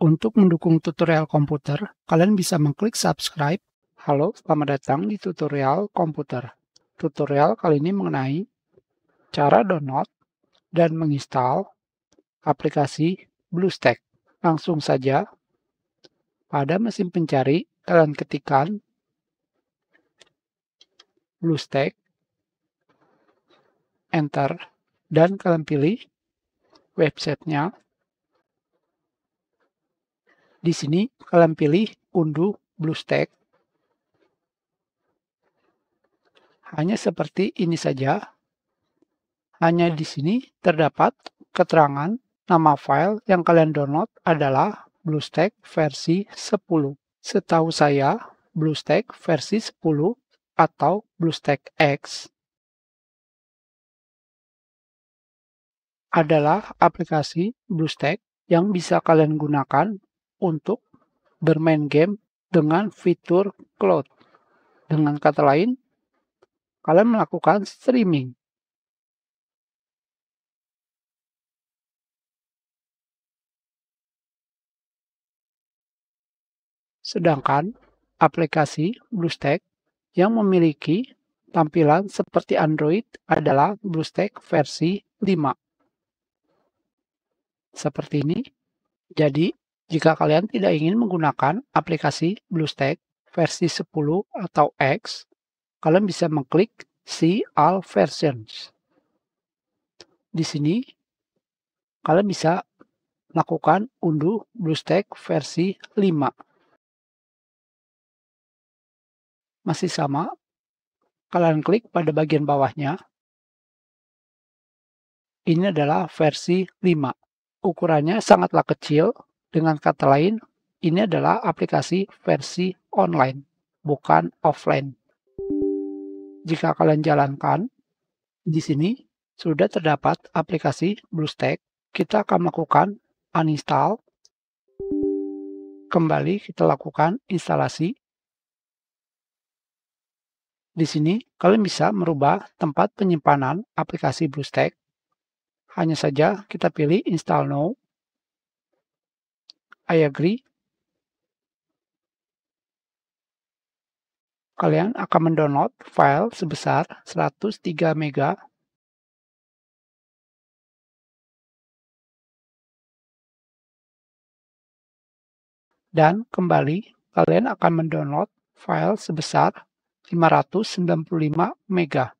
Untuk mendukung tutorial komputer, kalian bisa mengklik subscribe. Halo, selamat datang di tutorial komputer. Tutorial kali ini mengenai cara download dan menginstal aplikasi BlueStack. Langsung saja, pada mesin pencari, kalian ketikkan BlueStack, Enter, dan kalian pilih websitenya di sini kalian pilih unduh BlueStack. Hanya seperti ini saja. Hanya di sini terdapat keterangan nama file yang kalian download adalah BlueStack versi 10. Setahu saya, BlueStack versi 10 atau BlueStack X adalah aplikasi BlueStack yang bisa kalian gunakan untuk bermain game dengan fitur cloud. Dengan kata lain, kalian melakukan streaming. Sedangkan aplikasi BlueStack yang memiliki tampilan seperti Android adalah BlueStack versi 5. Seperti ini. Jadi, jika kalian tidak ingin menggunakan aplikasi BlueStack versi 10 atau X, kalian bisa mengklik See All Versions. Di sini, kalian bisa lakukan unduh BlueStack versi 5. Masih sama, kalian klik pada bagian bawahnya. Ini adalah versi 5. Ukurannya sangatlah kecil dengan kata lain, ini adalah aplikasi versi online, bukan offline. Jika kalian jalankan, di sini sudah terdapat aplikasi BlueStack. Kita akan melakukan uninstall. Kembali kita lakukan instalasi. Di sini, kalian bisa merubah tempat penyimpanan aplikasi BlueStack. Hanya saja kita pilih Install Now I agree. Kalian akan mendownload file sebesar 103 MB dan kembali kalian akan mendownload file sebesar 595 MB.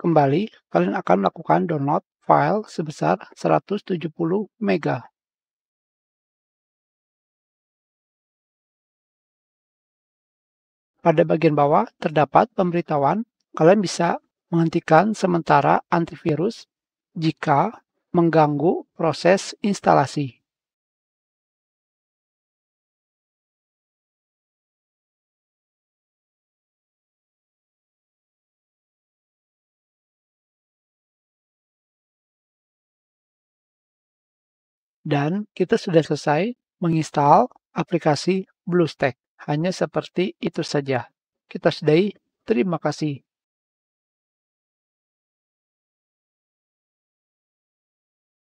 Kembali, kalian akan melakukan download file sebesar 170 MB. Pada bagian bawah terdapat pemberitahuan, kalian bisa menghentikan sementara antivirus jika mengganggu proses instalasi. dan kita sudah selesai menginstal aplikasi BlueStack. Hanya seperti itu saja. Kita sudahi. Terima kasih.